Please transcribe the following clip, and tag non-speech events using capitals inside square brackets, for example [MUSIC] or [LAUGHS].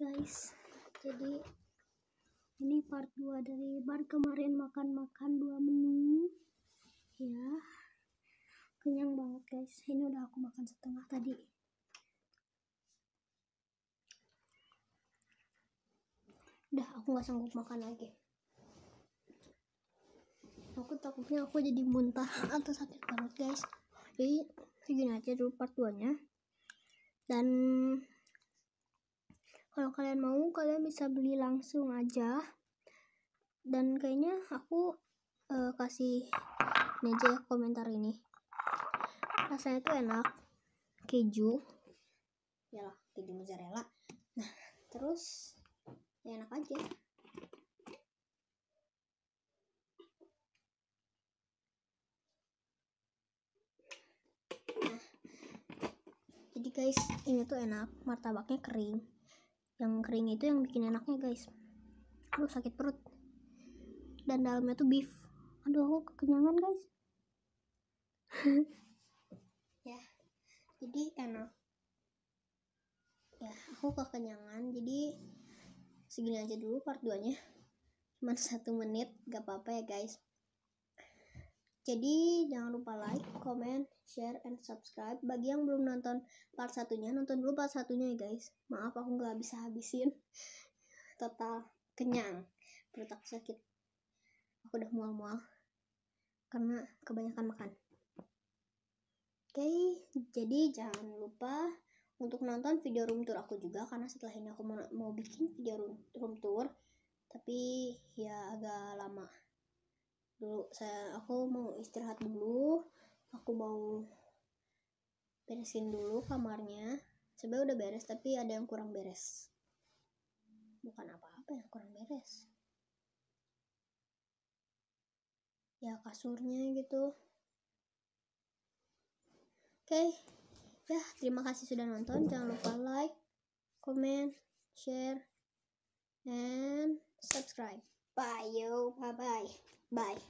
guys jadi ini part 2 dari bar kemarin makan-makan dua menu ya kenyang banget guys ini udah aku makan setengah tadi udah aku gak sanggup makan lagi aku takutnya aku jadi muntah [LAUGHS] atau sakit banget guys jadi segini aja dulu part 2 nya dan kalau kalian mau kalian bisa beli langsung aja dan kayaknya aku uh, kasih ini komentar ini rasanya tuh enak keju ya lah keju mozzarella nah terus ya enak aja nah, jadi guys ini tuh enak martabaknya kering yang kering itu yang bikin enaknya guys aduh sakit perut dan dalamnya tuh beef aduh aku kekenyangan guys [LAUGHS] ya jadi enak ya aku kekenyangan jadi segini aja dulu part 2 nya cuma satu menit gak apa-apa ya guys jadi jangan lupa like, comment, share, and subscribe. Bagi yang belum nonton part satunya, nonton dulu part satunya ya guys. Maaf aku nggak bisa habisin. Total kenyang. Perut aku sakit. Aku udah mual-mual. Karena kebanyakan makan. Oke, okay, jadi jangan lupa untuk nonton video room tour aku juga karena setelah ini aku mau, bikin video room tour tapi ya agak lama dulu saya aku mau istirahat dulu aku mau beresin dulu kamarnya sebenarnya udah beres tapi ada yang kurang beres bukan apa-apa yang kurang beres ya kasurnya gitu oke okay. ya terima kasih sudah nonton jangan lupa like comment share and subscribe bye yo bye bye bye